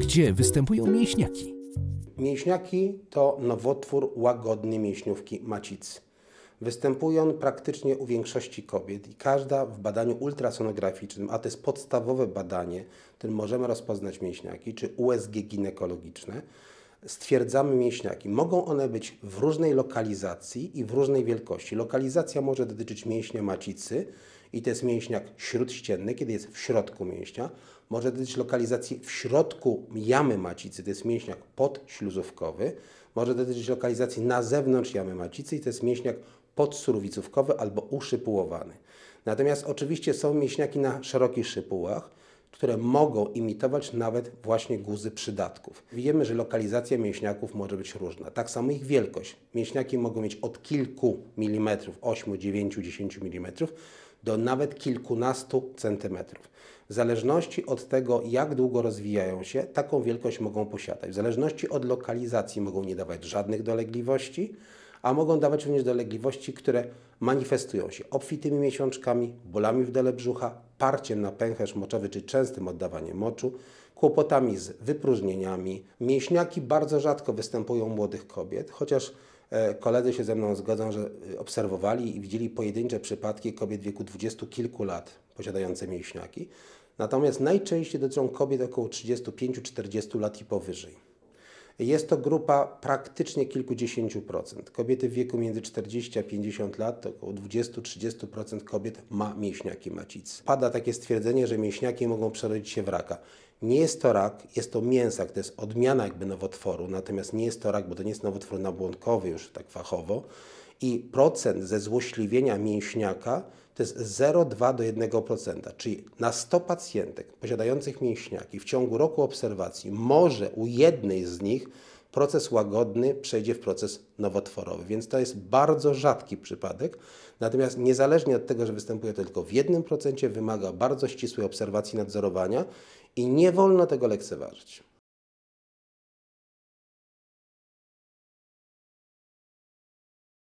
Gdzie występują mięśniaki? Mięśniaki to nowotwór łagodny mięśniówki macicy. Występują praktycznie u większości kobiet i każda w badaniu ultrasonograficznym, a to jest podstawowe badanie, w którym możemy rozpoznać mięśniaki, czy USG ginekologiczne, stwierdzamy mięśniaki. Mogą one być w różnej lokalizacji i w różnej wielkości. Lokalizacja może dotyczyć mięśnia macicy i to jest mięśniak śródścienny, kiedy jest w środku mięśnia. Może dotyczyć lokalizacji w środku jamy macicy, to jest mięśniak podśluzówkowy. Może dotyczyć lokalizacji na zewnątrz jamy macicy i to jest mięśniak podsurwicówkowy albo uszypułowany. Natomiast oczywiście są mięśniaki na szerokich szypułach, które mogą imitować nawet właśnie guzy przydatków. Wiemy, że lokalizacja mięśniaków może być różna, tak samo ich wielkość. Mięśniaki mogą mieć od kilku milimetrów, 8, 9, 10 mm, do nawet kilkunastu centymetrów. W zależności od tego, jak długo rozwijają się, taką wielkość mogą posiadać. W zależności od lokalizacji mogą nie dawać żadnych dolegliwości, a mogą dawać również dolegliwości, które manifestują się obfitymi miesiączkami, bolami w dole brzucha, parciem na pęcherz moczowy czy częstym oddawaniem moczu, kłopotami z wypróżnieniami. Mięśniaki bardzo rzadko występują u młodych kobiet, chociaż e, koledzy się ze mną zgodzą, że e, obserwowali i widzieli pojedyncze przypadki kobiet w wieku dwudziestu kilku lat posiadające mięśniaki. Natomiast najczęściej dotyczą kobiet około 35-40 lat i powyżej. Jest to grupa praktycznie kilkudziesięciu procent. Kobiety w wieku między 40 a 50 lat, to około 20-30% kobiet ma mięśniaki macicy. Pada takie stwierdzenie, że mięśniaki mogą przerodzić się w raka. Nie jest to rak, jest to mięsak, to jest odmiana jakby nowotworu, natomiast nie jest to rak, bo to nie jest nowotwór nabłonkowy już tak fachowo, i procent ze złośliwienia mięśniaka to jest 0,2 do 1%, czyli na 100 pacjentek posiadających mięśniaki w ciągu roku obserwacji może u jednej z nich proces łagodny przejdzie w proces nowotworowy. Więc to jest bardzo rzadki przypadek. Natomiast niezależnie od tego, że występuje to tylko w jednym procencie, wymaga bardzo ścisłej obserwacji nadzorowania i nie wolno tego lekceważyć.